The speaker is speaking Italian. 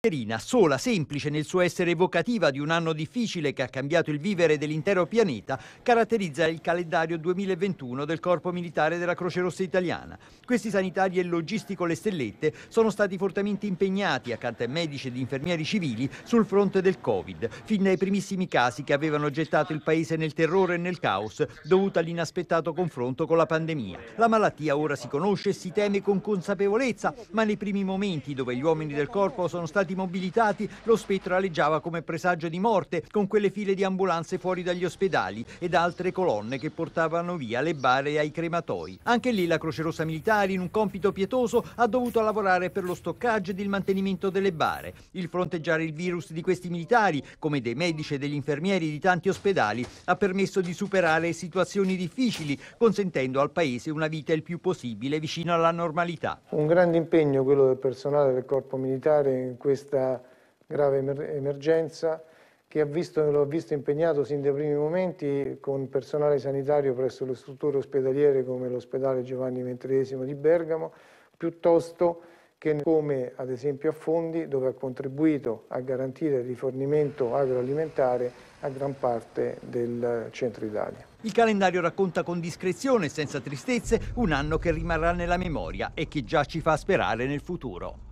Serena, sola, semplice nel suo essere evocativa di un anno difficile che ha cambiato il vivere dell'intero pianeta, caratterizza il calendario 2021 del Corpo Militare della Croce Rossa Italiana. Questi sanitari e logistico Le Stellette sono stati fortemente impegnati, accanto a medici ed infermieri civili, sul fronte del Covid, fin dai primissimi casi che avevano gettato il paese nel terrore e nel caos, dovuto all'inaspettato confronto con la pandemia. La malattia ora si conosce e si teme con consapevolezza, ma nei primi momenti dove gli uomini del corpo sono stati stati mobilitati, lo spettro aleggiava come presagio di morte, con quelle file di ambulanze fuori dagli ospedali ed altre colonne che portavano via le bare ai crematoi. Anche lì la Croce Rossa Militare, in un compito pietoso, ha dovuto lavorare per lo stoccaggio ed il mantenimento delle bare. Il fronteggiare il virus di questi militari, come dei medici e degli infermieri di tanti ospedali, ha permesso di superare situazioni difficili, consentendo al Paese una vita il più possibile vicino alla normalità. Un grande impegno quello del personale del corpo militare in questo questa grave emergenza che ha visto, l'ho visto impegnato sin dai primi momenti con personale sanitario presso le strutture ospedaliere come l'ospedale Giovanni XXIII di Bergamo, piuttosto che come ad esempio a Fondi dove ha contribuito a garantire il rifornimento agroalimentare a gran parte del centro Italia. Il calendario racconta con discrezione, e senza tristezze, un anno che rimarrà nella memoria e che già ci fa sperare nel futuro.